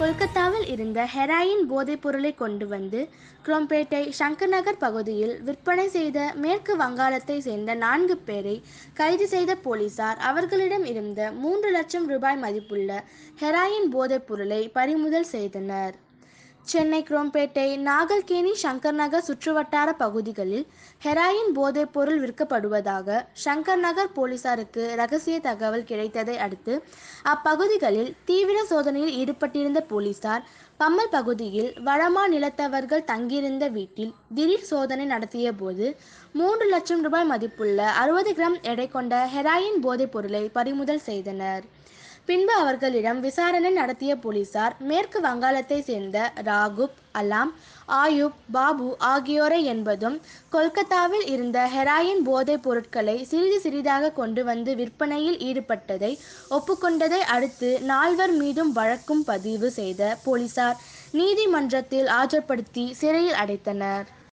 கொல்கத்தாவில் இருந்த ஹெராயின் போதைப் பொருளை கொண்டு வந்து குரோம்பேட்டை சங்கர்நகர் பகுதியில் விற்பனை செய்த மேற்கு வங்காளத்தை சேர்ந்த நான்கு பேரை கைது செய்த போலீசார் அவர்களிடம் இருந்த மூன்று லட்சம் ரூபாய் மதிப்புள்ள ஹெராயின் போதைப் பொருளை பறிமுதல் செய்தனர் சென்னை குரோம்பேட்டை நாகல்கேணி சங்கர் நகர் சுற்றுவட்டார பகுதிகளில் ஹெராயின் போதைப் பொருள் விற்கப்படுவதாக சங்கர் நகர் போலீசாருக்கு ரகசிய தகவல் கிடைத்ததை அடுத்து அப்பகுதிகளில் தீவிர சோதனையில் ஈடுபட்டிருந்த போலீசார் பம்மல் பகுதியில் வளமா நிலத்தவர்கள் தங்கியிருந்த வீட்டில் திடீர் சோதனை நடத்திய போது மூன்று லட்சம் ரூபாய் மதிப்புள்ள அறுபது கிராம் எடை கொண்ட ஹெராயின் போதைப் பொருளை பறிமுதல் செய்தனர் பின்பு அவர்களிடம் விசாரணை நடத்திய போலீசார் மேற்கு வங்காளத்தை சேர்ந்த ராகுப் அலாம் ஆயுப் பாபு ஆகியோரை என்பதும் கொல்கத்தாவில் இருந்த ஹெராயின் போதைப் பொருட்களை சிறிது சிறிதாக கொண்டு வந்து விற்பனையில் ஈடுபட்டதை ஒப்புக்கொண்டதை அடுத்து நால்வர் மீதும் வழக்கும் பதிவு செய்த போலீசார் நீதிமன்றத்தில் ஆஜர்படுத்தி சிறையில் அடைத்தனர்